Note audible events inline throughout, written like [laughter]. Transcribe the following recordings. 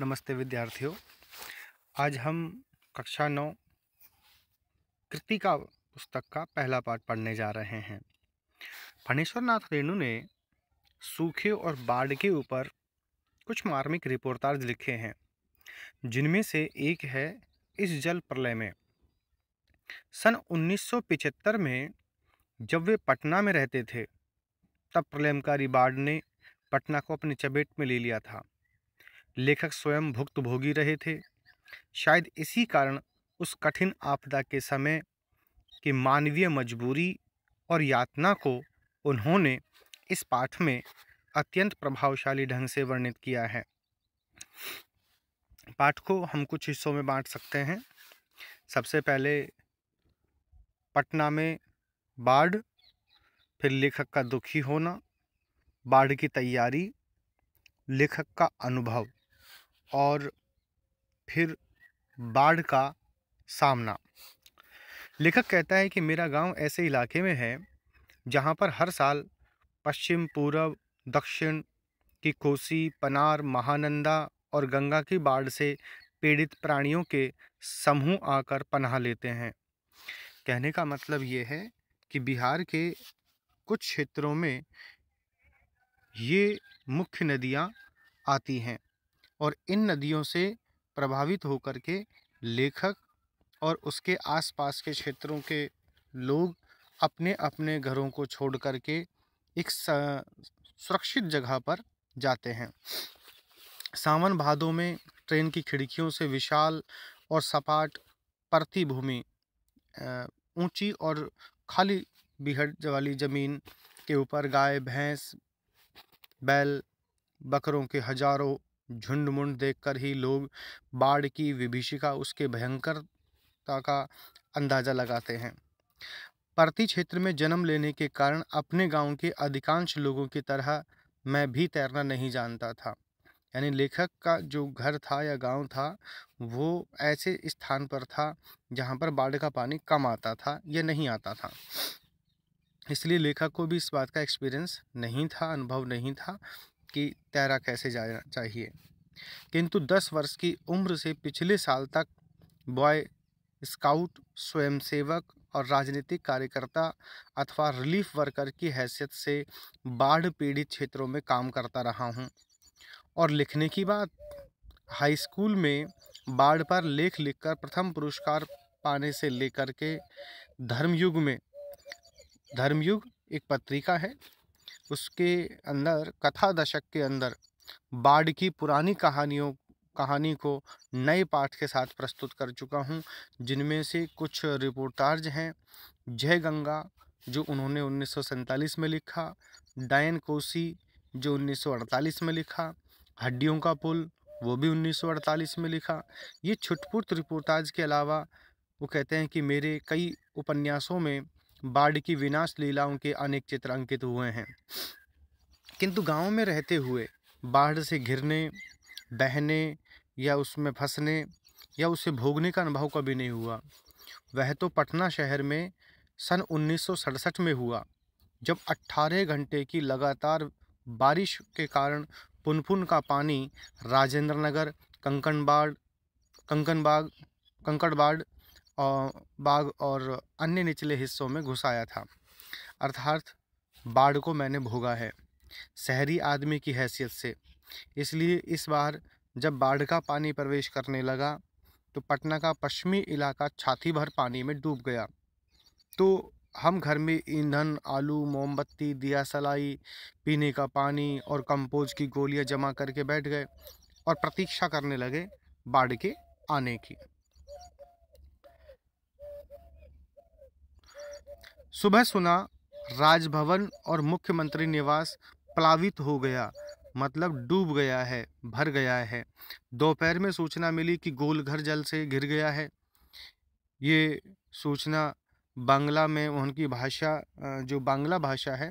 नमस्ते विद्यार्थियों आज हम कक्षा नौ कृतिका पुस्तक का पहला पाठ पढ़ने जा रहे हैं फणेश्वरनाथ रेणु ने सूखे और बाढ़ के ऊपर कुछ मार्मिक रिपोर्टार्ज लिखे हैं जिनमें से एक है इस जल प्रलय में सन 1975 में जब वे पटना में रहते थे तब प्रलयमकारी बाढ़ ने पटना को अपनी चपेट में ले लिया था लेखक स्वयं भुक्तभोगी रहे थे शायद इसी कारण उस कठिन आपदा के समय की मानवीय मजबूरी और यातना को उन्होंने इस पाठ में अत्यंत प्रभावशाली ढंग से वर्णित किया है पाठ को हम कुछ हिस्सों में बांट सकते हैं सबसे पहले पटना में बाढ़ फिर लेखक का दुखी होना बाढ़ की तैयारी लेखक का अनुभव और फिर बाढ़ का सामना लेखक कहता है कि मेरा गांव ऐसे इलाके में है जहां पर हर साल पश्चिम पूर्व दक्षिण की कोसी पनार महानंदा और गंगा की बाढ़ से पीड़ित प्राणियों के समूह आकर पनाह लेते हैं कहने का मतलब ये है कि बिहार के कुछ क्षेत्रों में ये मुख्य नदियाँ आती हैं और इन नदियों से प्रभावित होकर के लेखक और उसके आसपास के क्षेत्रों के लोग अपने अपने घरों को छोड़ कर के एक सुरक्षित जगह पर जाते हैं सावन भादों में ट्रेन की खिड़कियों से विशाल और सपाट परती भूमि ऊंची और खाली बिहट वाली ज़मीन के ऊपर गाय भैंस बैल बकरों के हजारों झुंड मुंड देखकर ही लोग बाढ़ की विभीषिका उसके भयंकरता का अंदाज़ा लगाते हैं परती क्षेत्र में जन्म लेने के कारण अपने गांव के अधिकांश लोगों की तरह मैं भी तैरना नहीं जानता था यानी लेखक का जो घर था या गांव था वो ऐसे स्थान पर था जहां पर बाढ़ का पानी कम आता था या नहीं आता था इसलिए लेखक को भी इस बात का एक्सपीरियंस नहीं था अनुभव नहीं था कि तैरा कैसे जाना चाहिए किंतु दस वर्ष की उम्र से पिछले साल तक बॉय स्काउट स्वयंसेवक और राजनीतिक कार्यकर्ता अथवा रिलीफ वर्कर की हैसियत से बाढ़ पीड़ित क्षेत्रों में काम करता रहा हूँ और लिखने की बात हाई स्कूल में बाढ़ पर लेख लिखकर प्रथम पुरस्कार पाने से लेकर के धर्मयुग में धर्मयुग एक पत्रिका है उसके अंदर कथा दशक के अंदर बाढ़ की पुरानी कहानियों कहानी को नए पाठ के साथ प्रस्तुत कर चुका हूं जिनमें से कुछ रिपोर्टार्ज हैं जय गंगा जो उन्होंने उन्नीस में लिखा डायन कोसी जो 1948 में लिखा हड्डियों का पुल वो भी 1948 में लिखा ये छुटपुट रिपोर्टाज के अलावा वो कहते हैं कि मेरे कई उपन्यासों में बाढ़ की विनाश लीलाओं के अनेक चित्र अंकित हुए हैं किंतु गाँव में रहते हुए बाढ़ से घिरने बहने या उसमें फंसने या उसे भोगने का अनुभव कभी नहीं हुआ वह तो पटना शहर में सन उन्नीस में हुआ जब 18 घंटे की लगातार बारिश के कारण पुनपुन का पानी राजेंद्र नगर कंकनबाड़ कंकनबाग कंकड़बाड़ और बाग और अन्य निचले हिस्सों में घुसाया था अर्थात बाढ़ को मैंने भोगा है शहरी आदमी की हैसियत से इसलिए इस बार जब बाढ़ का पानी प्रवेश करने लगा तो पटना का पश्चिमी इलाका छाती भर पानी में डूब गया तो हम घर में ईंधन आलू मोमबत्ती दिया सलाई पीने का पानी और कंपोज की गोलियां जमा करके बैठ गए और प्रतीक्षा करने लगे बाढ़ के आने की सुबह सुना राजभवन और मुख्यमंत्री निवास प्लावित हो गया मतलब डूब गया है भर गया है दोपहर में सूचना मिली कि गोलघर जल से घिर गया है ये सूचना बांग्ला में उनकी भाषा जो बांग्ला भाषा है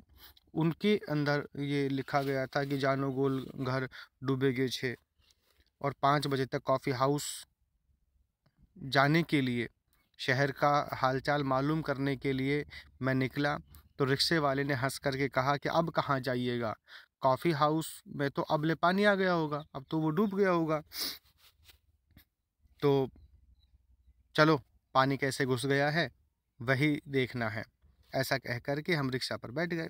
उनके अंदर ये लिखा गया था कि जानो गोल घर डूबे गए छे और पाँच बजे तक कॉफ़ी हाउस जाने के लिए शहर का हालचाल मालूम करने के लिए मैं निकला तो रिक्शे वाले ने हंस करके कहा कि अब कहाँ जाइएगा कॉफ़ी हाउस में तो अबले पानी आ गया होगा अब तो वो डूब गया होगा तो चलो पानी कैसे घुस गया है वही देखना है ऐसा कह कर के हम रिक्शा पर बैठ गए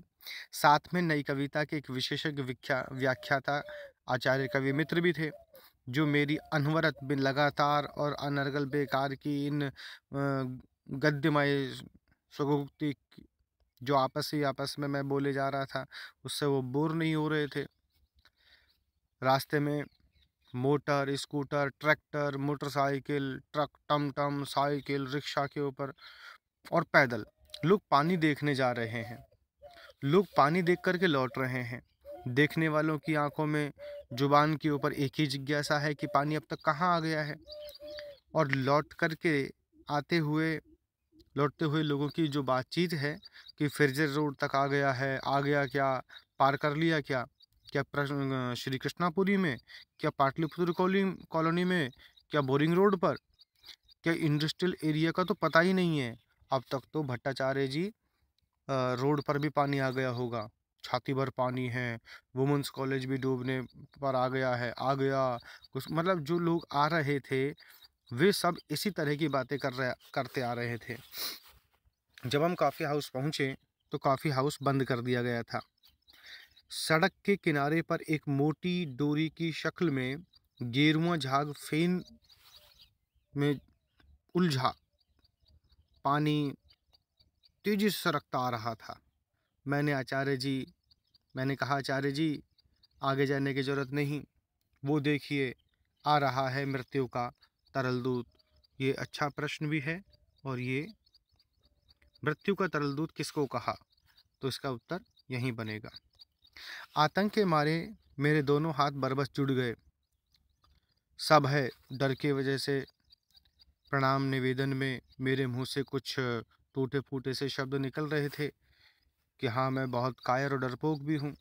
साथ में नई कविता के एक विशेषज्ञ व्याख्याता आचार्य कवि मित्र भी थे जो मेरी अनवरत बिन लगातार और अनर्गल बेकार की इन गद्यमय सुगुप्ति जो आपस ही आपस में मैं बोले जा रहा था उससे वो बोर नहीं हो रहे थे रास्ते में motor scooter tractor motorcycle truck टम टम साइकिल रिक्शा के ऊपर और पैदल लोग पानी देखने जा रहे हैं लोग पानी देख करके लौट रहे हैं देखने वालों की आंखों में जुबान के ऊपर एक ही जिज्ञासा है कि पानी अब तक कहाँ आ गया है और लौट कर के आते हुए लौटते हुए लोगों की जो बातचीत है कि फिरजर रोड तक आ गया है आ गया क्या पार कर लिया क्या क्या श्री कृष्णापुरी में क्या पाटलिपुत्र कॉलोनी में क्या बोरिंग रोड पर क्या इंडस्ट्रियल एरिया का तो पता ही नहीं है अब तक तो भट्टाचार्य जी रोड पर भी पानी आ गया होगा छाती भर पानी है वुमेंस कॉलेज भी डूबने पर आ गया है आ गया कुछ मतलब जो लोग आ रहे थे वे सब इसी तरह की बातें कर रहे करते आ रहे थे जब हम काफ़ी हाउस पहुँचे तो काफ़ी हाउस बंद कर दिया गया था सड़क के किनारे पर एक मोटी डोरी की शक्ल में गेरुआ झाग फेन में उलझा पानी तेज़ी से सरकता आ रहा था मैंने आचार्य जी मैंने कहा आचार्य जी आगे जाने की ज़रूरत नहीं वो देखिए आ रहा है मृत्यु का तरल दूत ये अच्छा प्रश्न भी है और ये मृत्यु का तरल दूत किसको कहा तो इसका उत्तर यहीं बनेगा आतंक के मारे मेरे दोनों हाथ बरबस जुड़ गए सब है डर के वजह से प्रणाम निवेदन में मेरे मुंह से कुछ टूटे फूटे से शब्द निकल रहे थे कि हाँ मैं बहुत कायर और डरपोक भी हूँ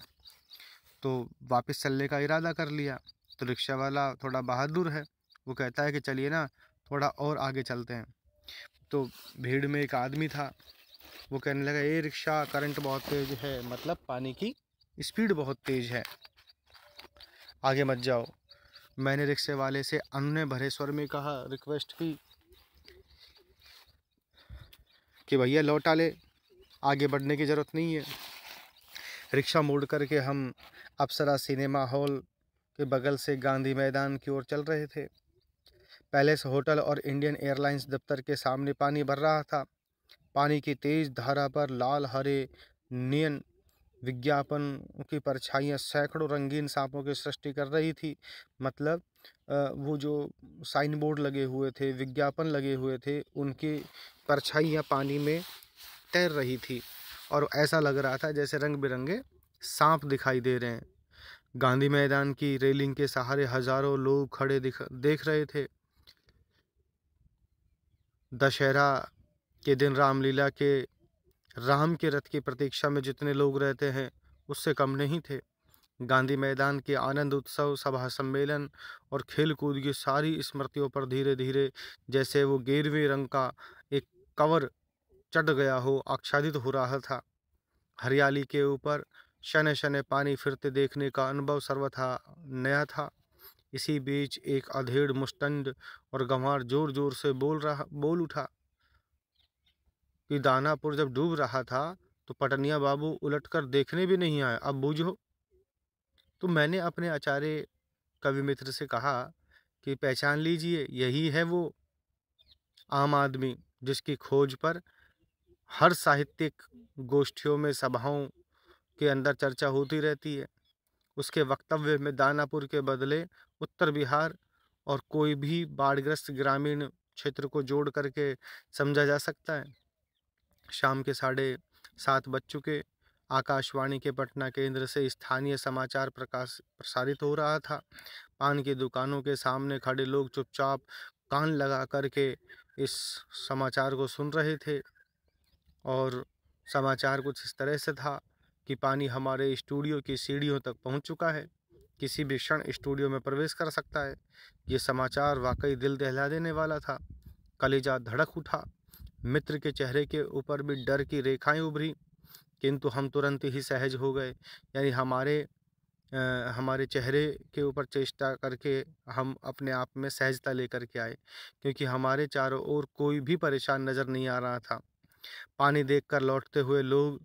तो वापस चलने का इरादा कर लिया तो रिक्शा वाला थोड़ा बहादुर है वो कहता है कि चलिए ना थोड़ा और आगे चलते हैं तो भीड़ में एक आदमी था वो कहने लगा ये रिक्शा करंट बहुत तेज़ है मतलब पानी की स्पीड बहुत तेज़ है आगे मत जाओ मैंने रिक्शे वाले से अन्य भरे स्वर में कहा रिक्वेस्ट की कि भैया लौटा ले आगे बढ़ने की ज़रूरत नहीं है रिक्शा मोड़ करके हम अप्सरा सिनेमा हॉल के बगल से गांधी मैदान की ओर चल रहे थे पैलेस होटल और इंडियन एयरलाइंस दफ्तर के सामने पानी भर रहा था पानी की तेज़ धारा पर लाल हरे नियन विज्ञापन की परछाइयाँ सैकड़ों रंगीन सांपों की सृष्टि कर रही थी मतलब वो जो साइन बोर्ड लगे हुए थे विज्ञापन लगे हुए थे उनकी परछाइयाँ पानी में तैर रही थी और ऐसा लग रहा था जैसे रंग बिरंगे सांप दिखाई दे रहे हैं गांधी मैदान की रेलिंग के सहारे हजारों लोग खड़े दिख देख रहे थे दशहरा के दिन रामलीला के राम के रथ की प्रतीक्षा में जितने लोग रहते हैं उससे कम नहीं थे गांधी मैदान के आनंद उत्सव सभा सम्मेलन और खेल कूद की सारी स्मृतियों पर धीरे धीरे जैसे वो गेरवे रंग का एक कवर चढ़ गया हो आच्छादित हो रहा था हरियाली के ऊपर शने शने पानी फिरते देखने का अनुभव सर्वथा नया था इसी बीच एक अधेड़ मुस्टंड और गंवार जोर जोर से बोल रहा बोल उठा कि दानापुर जब डूब रहा था तो पटनिया बाबू उलटकर देखने भी नहीं आए अब बूझो तो मैंने अपने आचार्य कवि मित्र से कहा कि पहचान लीजिए यही है वो आम आदमी जिसकी खोज पर हर साहित्यिक गोष्ठियों में सभाओं के अंदर चर्चा होती रहती है उसके वक्तव्य में दानापुर के बदले उत्तर बिहार और कोई भी बाढ़ग्रस्त ग्रामीण क्षेत्र को जोड़ करके समझा जा सकता है शाम के साढ़े सात बज चुके आकाशवाणी के पटना केंद्र से स्थानीय समाचार प्रकाश प्रसारित हो रहा था पान की दुकानों के सामने खड़े लोग चुपचाप कान लगा करके इस समाचार को सुन रहे थे और समाचार कुछ इस तरह से था कि पानी हमारे स्टूडियो की सीढ़ियों तक पहुंच चुका है किसी भी क्षण स्टूडियो में प्रवेश कर सकता है ये समाचार वाकई दिल दहला देने वाला था कलेजा धड़क उठा मित्र के चेहरे के ऊपर भी डर की रेखाएं उभरी किंतु हम तुरंत ही सहज हो गए यानी हमारे आ, हमारे चेहरे के ऊपर चेष्टा करके हम अपने आप में सहजता लेकर के आए क्योंकि हमारे चारों ओर कोई भी परेशान नज़र नहीं आ रहा था पानी देखकर लौटते हुए लोग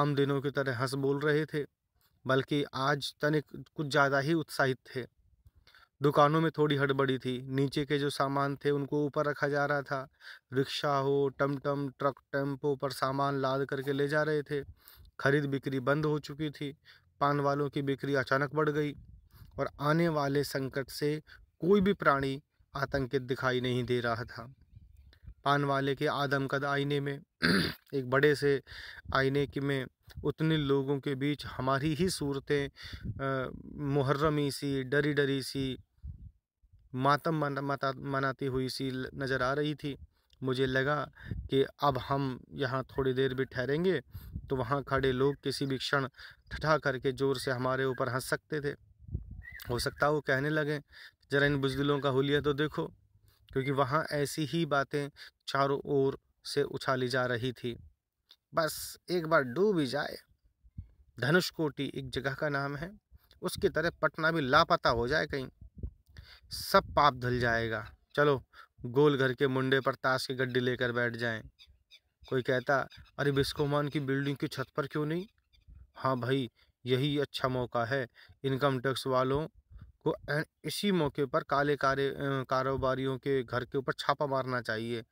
आम दिनों की तरह हंस बोल रहे थे बल्कि आज तनिक कुछ ज़्यादा ही उत्साहित थे दुकानों में थोड़ी हड़बड़ी थी नीचे के जो सामान थे उनको ऊपर रखा जा रहा था रिक्शा हो टमटम ट्रक टेम्पो पर सामान लाद करके ले जा रहे थे खरीद बिक्री बंद हो चुकी थी पान वालों की बिक्री अचानक बढ़ गई और आने वाले संकट से कोई भी प्राणी आतंकित दिखाई नहीं दे रहा था पान वाले के आदम कद आईने में [clears throat] एक बड़े से आईने के में उतने लोगों के बीच हमारी ही सूरतें मुहर्रमी सी डरी डरी सी मातम मना, मनाती हुई सी नज़र आ रही थी मुझे लगा कि अब हम यहाँ थोड़ी देर भी ठहरेंगे तो वहाँ खड़े लोग किसी भी क्षण ठठा करके ज़ोर से हमारे ऊपर हंस सकते थे हो सकता वो कहने लगे ज़रा इन बुजदिलों का हुलिया तो देखो क्योंकि वहाँ ऐसी ही बातें चारों ओर से उछाली जा रही थी बस एक बार डूब ही जाए धनुष कोटी एक जगह का नाम है उसकी तरह पटना भी लापता हो जाए कहीं सब पाप धुल जाएगा चलो गोल घर के मुंडे पर ताश की गड्डी लेकर बैठ जाएं कोई कहता अरे बिस्कोमान की बिल्डिंग की छत पर क्यों नहीं हाँ भाई यही अच्छा मौका है इनकम टैक्स वालों को इसी मौके पर काले कारे कारोबारियों के घर के ऊपर छापा मारना चाहिए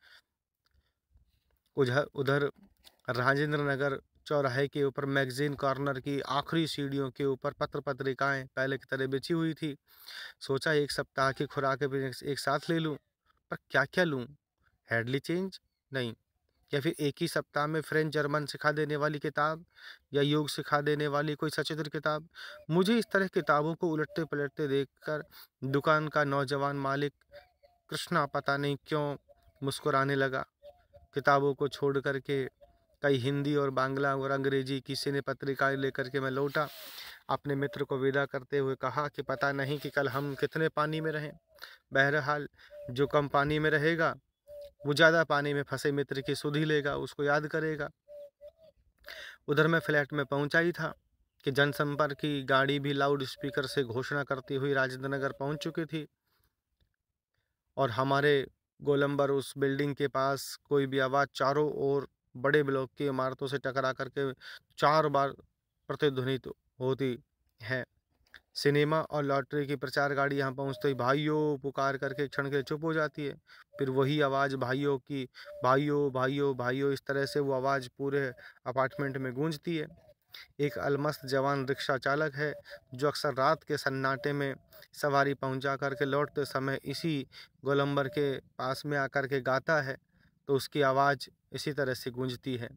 उधर उधर राजेंद्र नगर चौराहे के ऊपर मैगजीन कॉर्नर की आखिरी सीढ़ियों के ऊपर पत्र पत्रिकाएं पहले की तरह बेची हुई थी सोचा एक सप्ताह की खुराक एक साथ ले लूं पर क्या क्या लूं हेडली चेंज नहीं या फिर एक ही सप्ताह में फ्रेंच जर्मन सिखा देने वाली किताब या योग सिखा देने वाली कोई सचित्र किताब मुझे इस तरह किताबों को उलटते पलटते देखकर दुकान का नौजवान मालिक कृष्णा पता नहीं क्यों मुस्कुराने लगा किताबों को छोड़ कर के कई हिंदी और बांग्ला और अंग्रेजी की सिने पत्रिकाएँ लेकर के मैं लौटा अपने मित्र को विदा करते हुए कहा कि पता नहीं कि कल हम कितने पानी में रहें बहरहाल जो कम पानी में रहेगा वो ज़्यादा पानी में फंसे मित्र की सुधी लेगा उसको याद करेगा उधर मैं फ्लैट में पहुंचा ही था कि जनसंपर्क की गाड़ी भी लाउड स्पीकर से घोषणा करती हुई राजेंद्र नगर पहुँच चुकी थी और हमारे गोलंबर उस बिल्डिंग के पास कोई भी आवाज़ चारों ओर बड़े ब्लॉक की इमारतों से टकरा करके चार बार प्रतिध्वनित होती है सिनेमा और लॉटरी की प्रचार गाड़ी यहाँ पहुँचते ही भाइयों पुकार करके क्षण के चुप हो जाती है फिर वही आवाज़ भाइयों की भाइयों भाइयों भाइयों इस तरह से वो आवाज़ पूरे अपार्टमेंट में गूंजती है एक अलमस्त जवान रिक्शा चालक है जो अक्सर रात के सन्नाटे में सवारी पहुंचा करके लौटते समय इसी गोलंबर के पास में आकर के गाता है तो उसकी आवाज़ इसी तरह से गूंजती है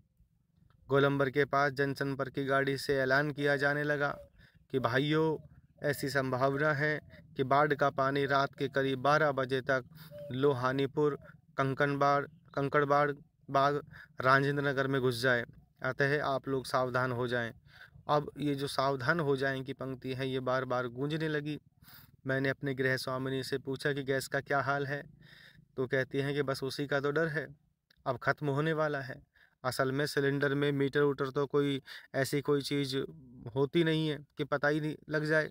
गोलंबर के पास जनसंपर्क की गाड़ी से ऐलान किया जाने लगा कि भाइयों ऐसी संभावना है कि बाढ़ का पानी रात के करीब बारह बजे तक लोहानीपुर कंकनबाड़ कंकड़बाड़ बाग राजेंद्र नगर में घुस जाए अतः आप लोग सावधान हो जाएं अब ये जो सावधान हो जाए की पंक्ति है ये बार बार गूंजने लगी मैंने अपने गृह स्वामिनी से पूछा कि गैस का क्या हाल है तो कहती हैं कि बस उसी का तो डर है अब ख़त्म होने वाला है असल में सिलेंडर में मीटर उटर तो कोई ऐसी कोई चीज़ होती नहीं है कि पता ही नहीं लग जाए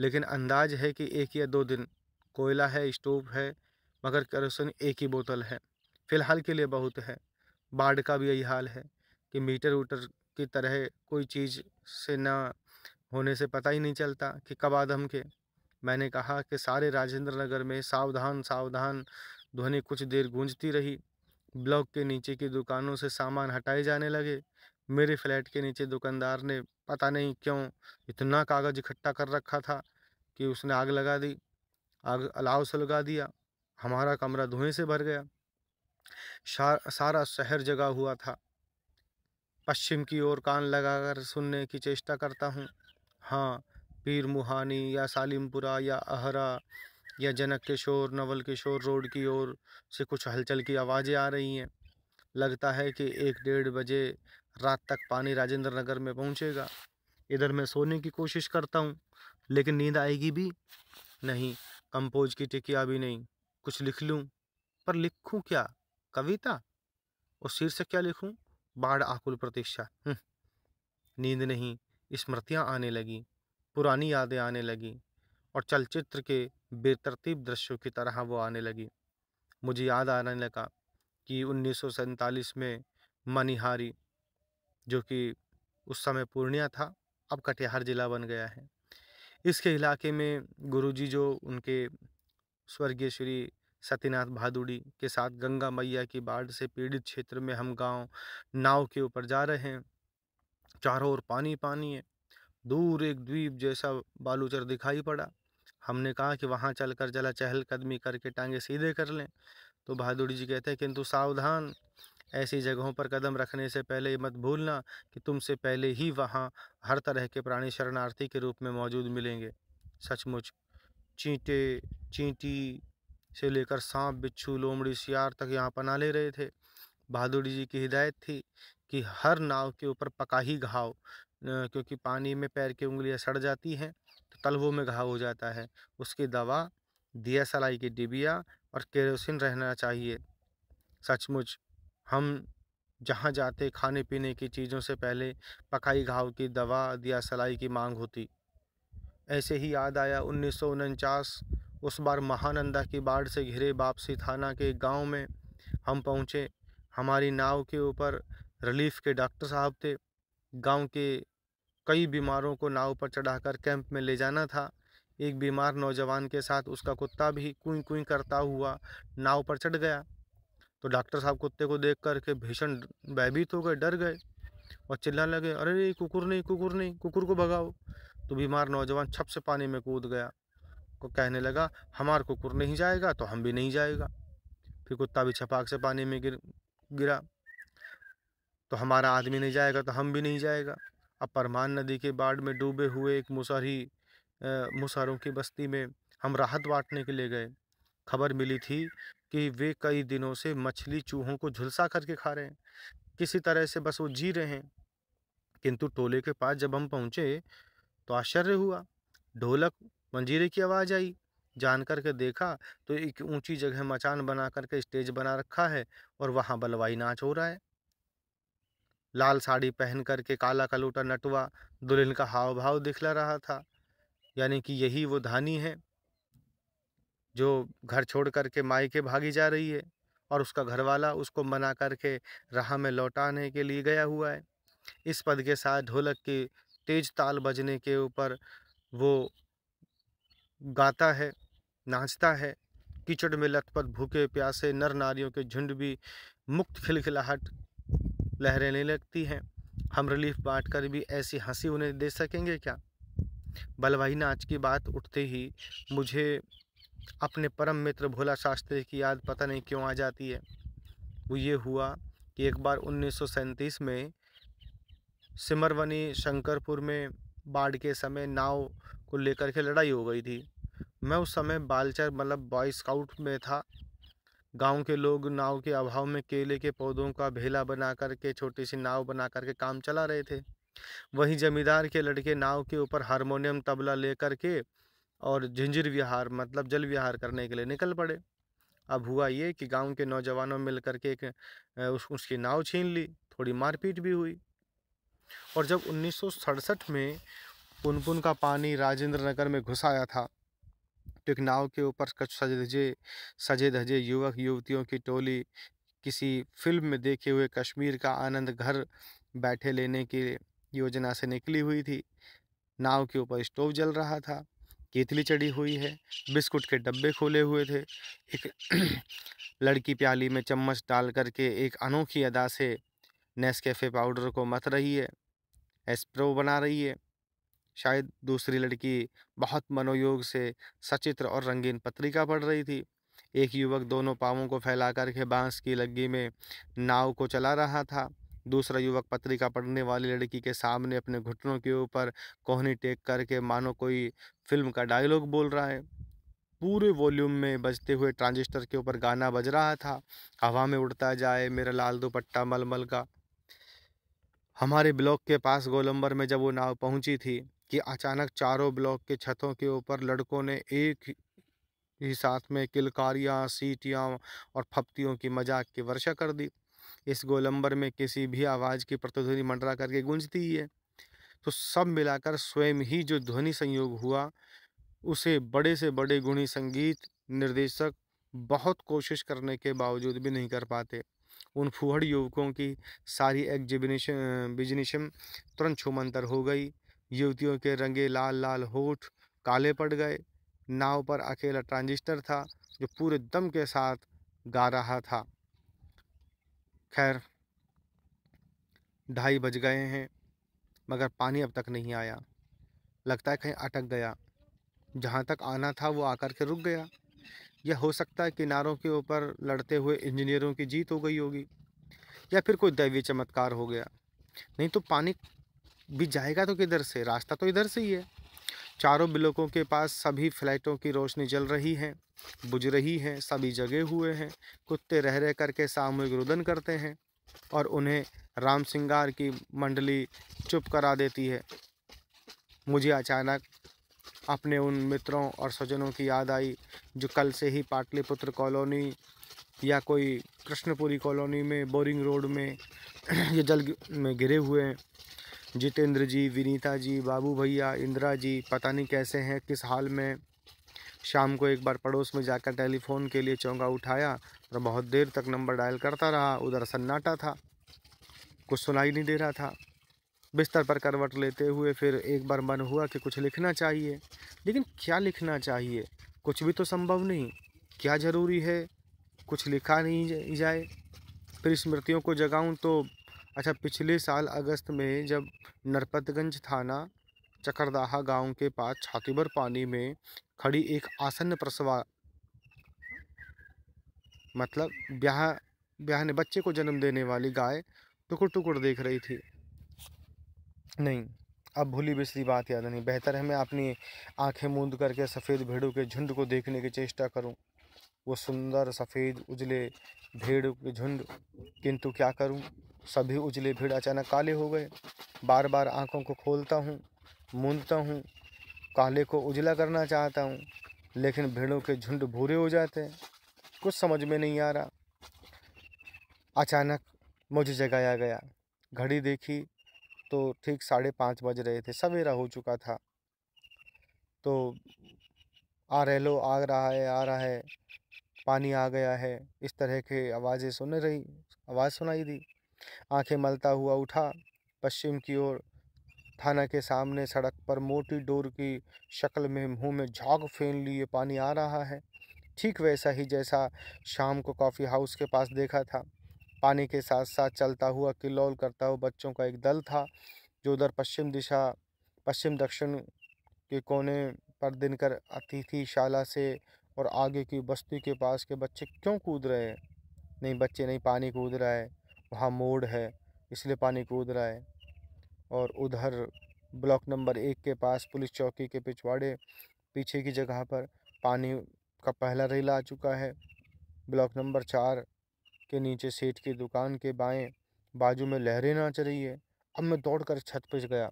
लेकिन अंदाज है कि एक या दो दिन कोयला है स्टोव है मगर करोसन एक ही बोतल है फ़िलहाल के लिए बहुत है बाढ़ का भी यही हाल है कि मीटर उटर की तरह कोई चीज़ से ना होने से पता ही नहीं चलता कि कब आदम के मैंने कहा कि सारे राजेंद्र नगर में सावधान सावधान ध्वनि कुछ देर गूंजती रही ब्लॉक के नीचे की दुकानों से सामान हटाए जाने लगे मेरे फ्लैट के नीचे दुकानदार ने पता नहीं क्यों इतना कागज़ इकट्ठा कर रखा था कि उसने आग लगा दी आग अलाव से लगा दिया हमारा कमरा धुएं से भर गया सारा शहर जगा हुआ था पश्चिम की ओर कान लगाकर सुनने की चेष्टा करता हूँ हाँ पीर मुहानी या सालिमपुरा या अहरा या जनक किशोर नवल किशोर रोड की ओर से कुछ हलचल की आवाज़ें आ रही हैं लगता है कि एक डेढ़ बजे रात तक पानी राजेंद्र नगर में पहुंचेगा इधर मैं सोने की कोशिश करता हूँ लेकिन नींद आएगी भी नहीं कंपोज की टिकिया भी नहीं कुछ लिख लूँ पर लिखूँ क्या कविता और शीर्षक क्या लिखूँ बाढ़ आकुल प्रतीक्षा हम्म। नींद नहीं स्मृतियाँ आने लगी पुरानी यादें आने लगी और चलचित्र के बेतरतीब दृश्यों की तरह वो आने लगी मुझे याद आने लगा कि उन्नीस में मनिहारी जो कि उस समय पूर्णिया था अब कटिहार ज़िला बन गया है इसके इलाके में गुरुजी जो उनके स्वर्गीय श्री सतीनाथ भादुड़ी के साथ गंगा मैया की बाढ़ से पीड़ित क्षेत्र में हम गांव नाव के ऊपर जा रहे हैं चारों ओर पानी पानी है दूर एक द्वीप जैसा बालूचर दिखाई पड़ा हमने कहा कि वहाँ चल कर जला चहलकदमी करके टांगे सीधे कर लें तो भादुड़ी जी कहते हैं किंतु सावधान ऐसी जगहों पर कदम रखने से पहले मत भूलना कि तुमसे पहले ही वहाँ हर तरह के प्राणी शरणार्थी के रूप में मौजूद मिलेंगे सचमुच चींटे चींटी से लेकर सांप बिच्छू लोमड़ी सियार तक यहाँ पना ले रहे थे बहादुर जी की हिदायत थी कि हर नाव के ऊपर पका ही घाव क्योंकि पानी में पैर की उंगलियाँ सड़ जाती हैं तो तलवों में घाव हो जाता है उसकी दवा दिया सलाई की डिबिया और केरोसिन रहना चाहिए सचमुच हम जहाँ जाते खाने पीने की चीज़ों से पहले पकाई घाव की दवा दिया सलाई की मांग होती ऐसे ही याद आया उन्नीस उस बार महानंदा की बाढ़ से घिरे वापसी थाना के गांव में हम पहुँचे हमारी नाव के ऊपर रिलीफ के डॉक्टर साहब थे गांव के कई बीमारों को नाव पर चढ़ाकर कैंप में ले जाना था एक बीमार नौजवान के साथ उसका कुत्ता भी कुई कुई करता हुआ नाव पर चढ़ गया तो डॉक्टर साहब कुत्ते को देख करके भीषण भयभीत हो गए डर गए और चिल्लाने लगे अरे ये कुकुर नहीं कुकुर नहीं कुकुर को भगाओ तो बीमार नौजवान छप से पानी में कूद गया को कहने लगा हमार कुकुर नहीं जाएगा तो हम भी नहीं जाएगा फिर कुत्ता भी छपाक से पानी में गिर गिरा तो हमारा आदमी नहीं जाएगा तो हम भी नहीं जाएगा अब परमान नदी के बाढ़ में डूबे हुए एक मुसहरी मुसहरों की बस्ती में हम राहत बांटने के लिए गए खबर मिली थी कि वे कई दिनों से मछली चूहों को झुलसा करके खा रहे हैं किसी तरह से बस वो जी रहे हैं किंतु टोले के पास जब हम पहुंचे तो आश्चर्य हुआ ढोलक मंजीरे की आवाज़ आई जान कर के देखा तो एक ऊंची जगह मचान बना करके स्टेज बना रखा है और वहाँ बलवाई नाच हो रहा है लाल साड़ी पहन करके काला कलूटा नटवा दुल्हन का हाव भाव दिखला रहा था यानी कि यही वो धानी है जो घर छोड़ कर के मायके भागी जा रही है और उसका घरवाला उसको मना करके राह में लौटाने के लिए गया हुआ है इस पद के साथ ढोलक के तेज ताल बजने के ऊपर वो गाता है नाचता है कीचड़ में लथपथ भूखे प्यासे नर नारियों के झुंड भी मुक्त खिलखिलाहट लहरेने लगती हैं हम रिलीफ बांट कर भी ऐसी हंसी उन्हें दे सकेंगे क्या बलवाही नाच की बात उठते ही मुझे अपने परम मित्र भोला शास्त्री की याद पता नहीं क्यों आ जाती है वो ये हुआ कि एक बार उन्नीस में सिमरवनी शंकरपुर में बाढ़ के समय नाव को लेकर के लड़ाई हो गई थी मैं उस समय बालचर मतलब बॉय स्काउट में था गांव के लोग नाव के अभाव में केले के पौधों का भेला बना करके छोटी सी नाव बना करके काम चला रहे थे वहीं जमींदार के लड़के नाव के ऊपर हारमोनियम तबला लेकर के और झिंझिर विहार मतलब जल विहार करने के लिए निकल पड़े अब हुआ ये कि गांव के नौजवानों मिल करके एक उस, उसकी नाव छीन ली थोड़ी मारपीट भी हुई और जब उन्नीस में पुनपुन का पानी राजेंद्र नगर में घुस आया था तो एक नाव के ऊपर सजे धजे सजे धजे युवक युवतियों की टोली किसी फिल्म में देखे हुए कश्मीर का आनंद घर बैठे लेने की योजना से निकली हुई थी नाव के ऊपर स्टोव जल रहा था केतली चढ़ी हुई है बिस्कुट के डब्बे खोले हुए थे एक [clears throat] लड़की प्याली में चम्मच डाल करके एक अनोखी अदा से नेस्कैफ़े पाउडर को मत रही है एस्प्रो बना रही है शायद दूसरी लड़की बहुत मनोयोग से सचित्र और रंगीन पत्रिका पढ़ रही थी एक युवक दोनों पावों को फैला करके बांस की लग्गी में नाव को चला रहा था दूसरा युवक पत्रिका पढ़ने वाली लड़की के सामने अपने घुटनों के ऊपर कोहनी टेक करके मानो कोई फिल्म का डायलॉग बोल रहा है पूरे वॉल्यूम में बजते हुए ट्रांजिस्टर के ऊपर गाना बज रहा था हवा में उड़ता जाए मेरा लाल दुपट्टा मलमल का हमारे ब्लॉक के पास गोलंबर में जब वो नाव पहुंची थी कि अचानक चारों ब्लॉक के छतों के ऊपर लड़कों ने एक ही साथ में किलकारियाँ सीटियाँ और फप्तियों की मजाक की वर्षा कर दी इस गोलंबर में किसी भी आवाज़ की प्रतिध्वनि मंडरा करके गूंजती है तो सब मिलाकर स्वयं ही जो ध्वनि संयोग हुआ उसे बड़े से बड़े गुणी संगीत निर्देशक बहुत कोशिश करने के बावजूद भी नहीं कर पाते उन फूहड़ युवकों की सारी एग्जिबिनेशन बिजनेशन तुरंत छुमंतर हो गई युवतियों के रंगे लाल लाल होठ काले पड़ गए नाव पर अकेला ट्रांजिस्टर था जो पूरे दम के साथ गा रहा था खैर ढाई बज गए हैं मगर पानी अब तक नहीं आया लगता है कहीं अटक गया जहाँ तक आना था वो आकर के रुक गया यह हो सकता है किनारों के ऊपर लड़ते हुए इंजीनियरों की जीत हो गई होगी या फिर कोई दैवीय चमत्कार हो गया नहीं तो पानी भी जाएगा तो किधर से रास्ता तो इधर से ही है चारों ब्लॉकों के पास सभी फ्लैटों की रोशनी जल रही है बुझ रही है सभी जगे हुए हैं कुत्ते रह रह करके सामूहिक रुदन करते हैं और उन्हें राम सिंगार की मंडली चुप करा देती है मुझे अचानक अपने उन मित्रों और स्वजनों की याद आई जो कल से ही पाटलिपुत्र कॉलोनी या कोई कृष्णपुरी कॉलोनी में बोरिंग रोड में [clears throat] ये जल में गिरे हुए हैं जितेंद्र जी विनीता जी बाबू भैया इंदिरा जी पता नहीं कैसे हैं किस हाल में शाम को एक बार पड़ोस में जाकर टेलीफोन के लिए चौंका उठाया और बहुत देर तक नंबर डायल करता रहा उधर सन्नाटा था कुछ सुनाई नहीं दे रहा था बिस्तर पर करवट लेते हुए फिर एक बार मन हुआ कि कुछ लिखना चाहिए लेकिन क्या लिखना चाहिए कुछ भी तो संभव नहीं क्या ज़रूरी है कुछ लिखा नहीं जाए फिर स्मृतियों को जगाऊं तो अच्छा पिछले साल अगस्त में जब नरपतगंज थाना चकरदाहा गांव के पास छातीभर पानी में खड़ी एक आसन्न प्रसवा मतलब ब्याह ब्याह ने बच्चे को जन्म देने वाली गाय टुकड़ टुकड़ देख रही थी नहीं अब भूली बिसरी बात याद नहीं बेहतर है मैं अपनी आंखें मूंद करके सफ़ेद भेड़ों के झुंड को देखने की चेष्टा करूं वो सुंदर सफ़ेद उजले भेड़ों के झुंड किंतु क्या करूं सभी उजले भीड़ अचानक काले हो गए बार बार आँखों को खोलता हूँ मूंदता हूँ काले को उजला करना चाहता हूँ लेकिन भीड़ों के झुंड भूरे हो जाते हैं कुछ समझ में नहीं आ रहा अचानक मुझे जगाया गया घड़ी देखी तो ठीक साढ़े पाँच बज रहे थे सवेरा हो चुका था तो आ रहे लो आ रहा है आ रहा है पानी आ गया है इस तरह के आवाज़ें सुन रही आवाज़ सुनाई दी आंखें मलता हुआ उठा पश्चिम की ओर थाना के सामने सड़क पर मोटी डोर की शक्ल में मुंह में झाग फेन लिए पानी आ रहा है ठीक वैसा ही जैसा शाम को कॉफ़ी हाउस के पास देखा था पानी के साथ साथ चलता हुआ किलौल करता हुआ बच्चों का एक दल था जो उधर पश्चिम दिशा पश्चिम दक्षिण के कोने पर दिनकर अतिथिशाला से और आगे की बस्ती के पास के बच्चे क्यों कूद रहे हैं नहीं बच्चे नहीं पानी कूद रहा है वहाँ मोड़ है इसलिए पानी कूद रहा है और उधर ब्लॉक नंबर एक के पास पुलिस चौकी के पिछवाड़े पीछे की जगह पर पानी का पहला रेला आ चुका है ब्लॉक नंबर चार के नीचे सेठ की दुकान के बाएं बाजू में लहरें नाच रही है अब मैं दौड़कर छत पर गया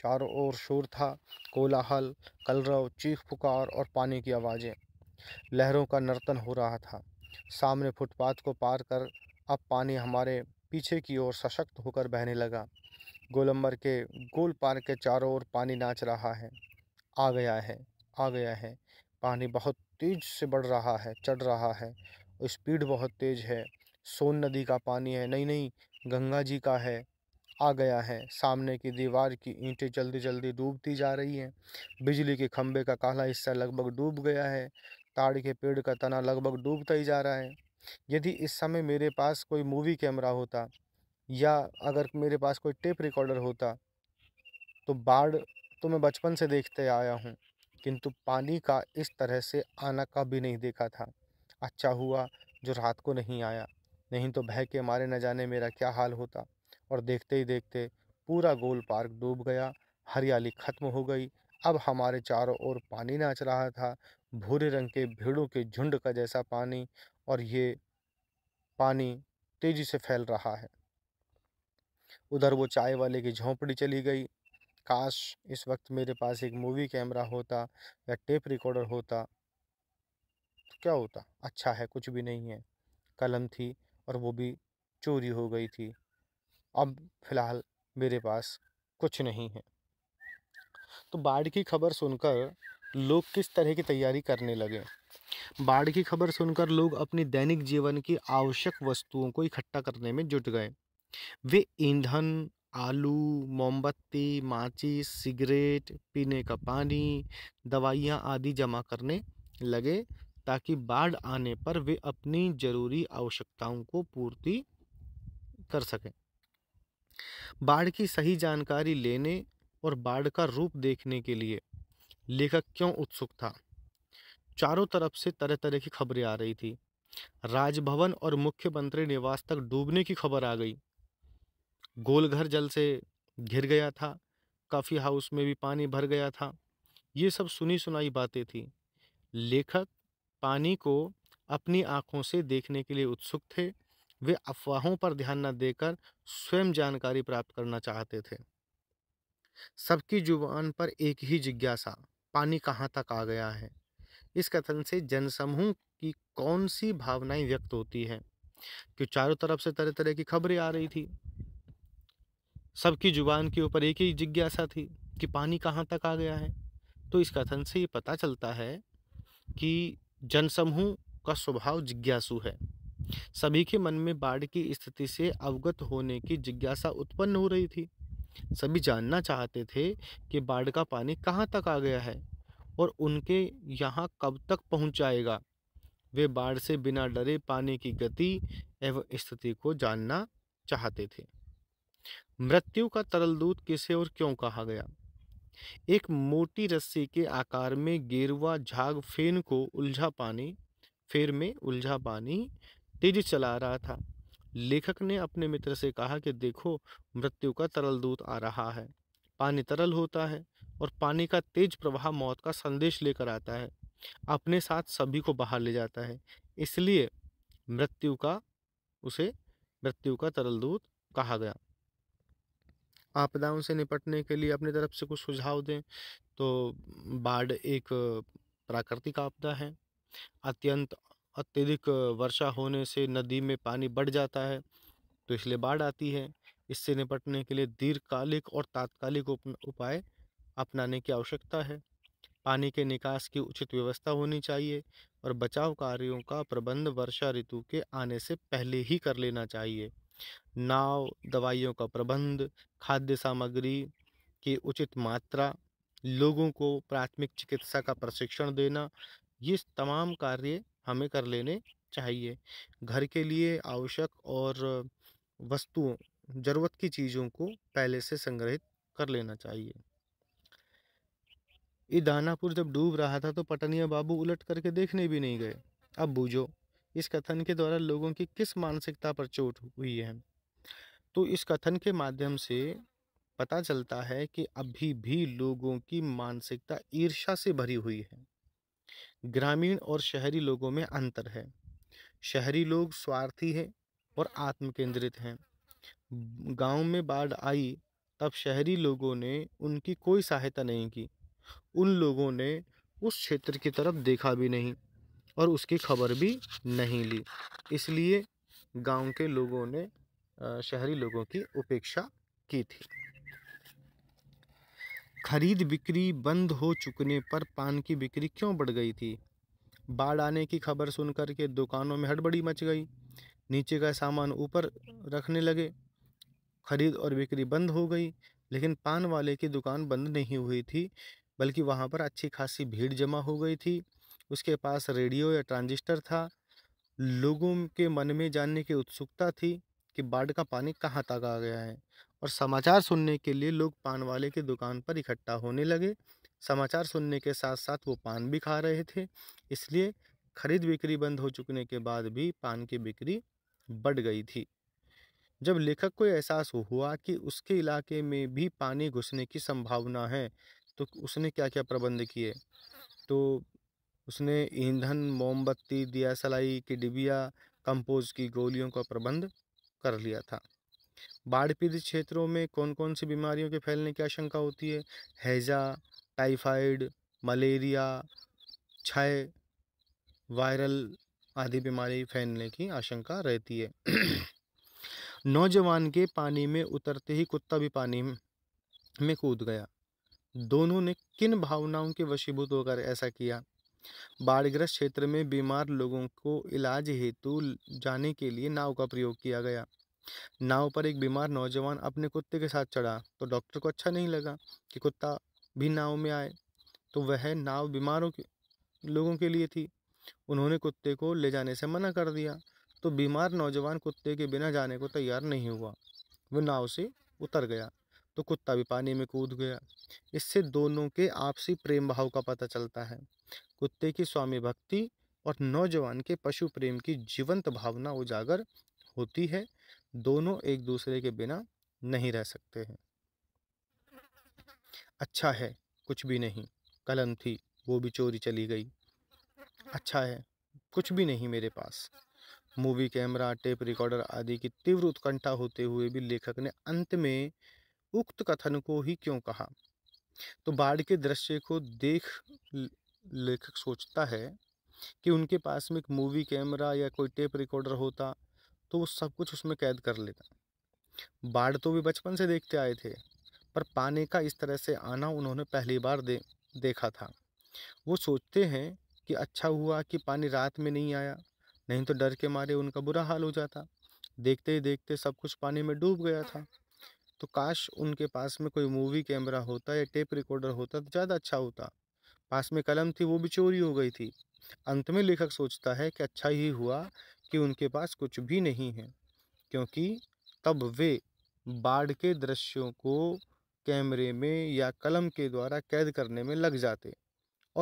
चारों ओर शोर था कोलाहल कलरव चीख पुकार और पानी की आवाज़ें लहरों का नर्तन हो रहा था सामने फुटपाथ को पार कर अब पानी हमारे पीछे की ओर सशक्त होकर बहने लगा गोलंबर के गोल पार्क के चारों ओर पानी नाच रहा है आ गया है आ गया है पानी बहुत तेज से बढ़ रहा है चढ़ रहा है स्पीड बहुत तेज है सोन नदी का पानी है नहीं नहीं गंगा जी का है आ गया है सामने की दीवार की ईंटें जल्दी जल्दी डूबती जा रही हैं बिजली के खंभे का काला हिस्सा लगभग डूब गया है ताड़ के पेड़ का तना लगभग डूबता ही जा रहा है यदि इस समय मेरे पास कोई मूवी कैमरा होता या अगर मेरे पास कोई टेप रिकॉर्डर होता तो बाढ़ तो मैं बचपन से देखते आया हूँ किंतु पानी का इस तरह से आना कभी नहीं देखा था अच्छा हुआ जो रात को नहीं आया नहीं तो भय के मारे न जाने मेरा क्या हाल होता और देखते ही देखते पूरा गोल पार्क डूब गया हरियाली खत्म हो गई अब हमारे चारों ओर पानी नाच रहा था भूरे रंग के भीड़ों के झुंड का जैसा पानी और ये पानी तेज़ी से फैल रहा है उधर वो चाय वाले की झोंपड़ी चली गई काश इस वक्त मेरे पास एक मूवी कैमरा होता या टेप रिकॉर्डर होता तो क्या होता अच्छा है कुछ भी नहीं है कलम थी और वो भी चोरी हो गई थी अब फ़िलहाल मेरे पास कुछ नहीं है तो बाढ़ की खबर सुनकर लोग किस तरह की तैयारी करने लगे बाढ़ की खबर सुनकर लोग अपने दैनिक जीवन की आवश्यक वस्तुओं को इकट्ठा करने में जुट गए वे ईंधन आलू मोमबत्ती माचिस सिगरेट पीने का पानी दवाइयाँ आदि जमा करने लगे ताकि बाढ़ आने पर वे अपनी जरूरी आवश्यकताओं को पूर्ति कर सकें बाढ़ की सही जानकारी लेने और बाढ़ का रूप देखने के लिए लेखक क्यों उत्सुक था चारों तरफ से तरह तरह की खबरें आ रही थी राजभवन और मुख्यमंत्री निवास तक डूबने की खबर आ गई गोलघर जल से घिर गया था काफ़ी हाउस में भी पानी भर गया था ये सब सुनी सुनाई बातें थी लेखक पानी को अपनी आंखों से देखने के लिए उत्सुक थे वे अफवाहों पर ध्यान न देकर स्वयं जानकारी प्राप्त करना चाहते थे सबकी जुबान पर एक ही जिज्ञासा पानी कहाँ तक आ गया है इस कथन से जनसमूह की कौन सी भावनाएं व्यक्त होती है क्यों चारों तरफ से तरह तरह की खबरें आ रही थी सबकी जुबान के ऊपर एक ही जिज्ञासा थी कि पानी कहाँ तक आ गया है तो इस कथन से ये पता चलता है कि जनसमूह का स्वभाव जिज्ञासु है सभी के मन में बाढ़ की स्थिति से अवगत होने की जिज्ञासा उत्पन्न हो रही थी सभी जानना चाहते थे कि बाढ़ का पानी कहाँ तक आ गया है और उनके यहाँ कब तक पहुँचाएगा वे बाढ़ से बिना डरे पानी की गति एवं स्थिति को जानना चाहते थे मृत्यु का तरल दूत किसे और क्यों कहा गया एक मोटी रस्सी के आकार में गेरुआ झाग फेन को उलझा पानी फेर में उलझा पानी तेज चला रहा था लेखक ने अपने मित्र से कहा कि देखो मृत्यु का तरल दूत आ रहा है पानी तरल होता है और पानी का तेज प्रवाह मौत का संदेश लेकर आता है अपने साथ सभी को बाहर ले जाता है इसलिए मृत्यु का उसे मृत्यु का तरल दूत कहा गया आपदाओं से निपटने के लिए अपनी तरफ से कुछ सुझाव दें तो बाढ़ एक प्राकृतिक आपदा है अत्यंत अत्यधिक वर्षा होने से नदी में पानी बढ़ जाता है तो इसलिए बाढ़ आती है इससे निपटने के लिए दीर्घकालिक और तात्कालिक उपाय अपनाने की आवश्यकता है पानी के निकास की उचित व्यवस्था होनी चाहिए और बचाव कार्यों का प्रबंध वर्षा ऋतु के आने से पहले ही कर लेना चाहिए नाव दवाइयों का प्रबंध खाद्य सामग्री की उचित मात्रा लोगों को प्राथमिक चिकित्सा का प्रशिक्षण देना ये तमाम कार्य हमें कर लेने चाहिए घर के लिए आवश्यक और वस्तुओं ज़रूरत की चीज़ों को पहले से संग्रहित कर लेना चाहिए ये दानापुर जब डूब रहा था तो पटनिया बाबू उलट करके देखने भी नहीं गए अब बूझो इस कथन के द्वारा लोगों की किस मानसिकता पर चोट हुई है तो इस कथन के माध्यम से पता चलता है कि अभी भी लोगों की मानसिकता ईर्षा से भरी हुई है ग्रामीण और शहरी लोगों में अंतर है शहरी लोग स्वार्थी हैं और आत्म केंद्रित हैं गांव में बाढ़ आई तब शहरी लोगों ने उनकी कोई सहायता नहीं की उन लोगों ने उस क्षेत्र की तरफ देखा भी नहीं और उसकी खबर भी नहीं ली इसलिए गांव के लोगों ने शहरी लोगों की उपेक्षा की थी खरीद बिक्री बंद हो चुकने पर पान की बिक्री क्यों बढ़ गई थी बाढ़ आने की खबर सुनकर के दुकानों में हड़बड़ी मच गई नीचे का सामान ऊपर रखने लगे खरीद और बिक्री बंद हो गई लेकिन पान वाले की दुकान बंद नहीं हुई थी बल्कि वहाँ पर अच्छी खासी भीड़ जमा हो गई थी उसके पास रेडियो या ट्रांजिस्टर था लोगों के मन में जानने की उत्सुकता थी कि बाढ़ का पानी कहाँ तक आ गया है और समाचार सुनने के लिए लोग पान वाले की दुकान पर इकट्ठा होने लगे समाचार सुनने के साथ साथ वो पान भी खा रहे थे इसलिए खरीद बिक्री बंद हो चुकने के बाद भी पान की बिक्री बढ़ गई थी जब लेखक को एहसास हुआ कि उसके इलाके में भी पानी घुसने की संभावना है तो उसने क्या क्या प्रबंध किए तो उसने ईंधन मोमबत्ती दिया सलाई की डिबिया कंपोज की गोलियों का प्रबंध कर लिया था बाढ़ पीड़ित क्षेत्रों में कौन कौन सी बीमारियों के फैलने की आशंका होती है हैजा टाइफाइड मलेरिया क्षय वायरल आदि बीमारी फैलने की आशंका रहती है नौजवान के पानी में उतरते ही कुत्ता भी पानी में कूद गया दोनों ने किन भावनाओं के वशीभूत होकर ऐसा किया बाढ़ग्रस्त क्षेत्र में बीमार लोगों को इलाज हेतु जाने के लिए नाव का प्रयोग किया गया नाव पर एक बीमार नौजवान अपने कुत्ते के साथ चढ़ा तो डॉक्टर को अच्छा नहीं लगा कि कुत्ता भी नाव में आए तो वह नाव बीमारों के लोगों के लिए थी उन्होंने कुत्ते को ले जाने से मना कर दिया तो बीमार नौजवान कुत्ते के बिना जाने को तैयार नहीं हुआ वह नाव से उतर गया तो कुत्ता भी पानी में कूद गया इससे दोनों के आपसी प्रेम भाव का पता चलता है कुत्ते की स्वामी भक्ति और नौजवान के पशु प्रेम की जीवंत भावना उजागर होती है दोनों एक दूसरे के बिना नहीं रह सकते हैं अच्छा है कुछ भी नहीं कलम थी वो भी चोरी चली गई अच्छा है कुछ भी नहीं मेरे पास मूवी कैमरा टेप रिकॉर्डर आदि की तीव्र उत्कंठा होते हुए भी लेखक ने अंत में उक्त कथन को ही क्यों कहा तो बाढ़ के दृश्य को देख लेखक सोचता है कि उनके पास में एक मूवी कैमरा या कोई टेप रिकॉर्डर होता तो वो सब कुछ उसमें कैद कर लेता बाढ़ तो भी बचपन से देखते आए थे पर पानी का इस तरह से आना उन्होंने पहली बार दे देखा था वो सोचते हैं कि अच्छा हुआ कि पानी रात में नहीं आया नहीं तो डर के मारे उनका बुरा हाल हो जाता देखते ही देखते सब कुछ पानी में डूब गया था तो काश उनके पास में कोई मूवी कैमरा होता या टेप रिकॉर्डर होता तो ज़्यादा अच्छा होता पास में कलम थी वो भी चोरी हो गई थी अंत में लेखक सोचता है कि अच्छा ही हुआ कि उनके पास कुछ भी नहीं है क्योंकि तब वे बाढ़ के दृश्यों को कैमरे में या कलम के द्वारा कैद करने में लग जाते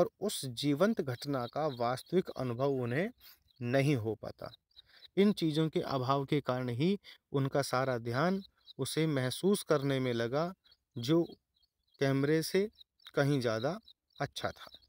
और उस जीवंत घटना का वास्तविक अनुभव उन्हें नहीं हो पाता इन चीज़ों के अभाव के कारण ही उनका सारा ध्यान उसे महसूस करने में लगा जो कैमरे से कहीं ज़्यादा अच्छा था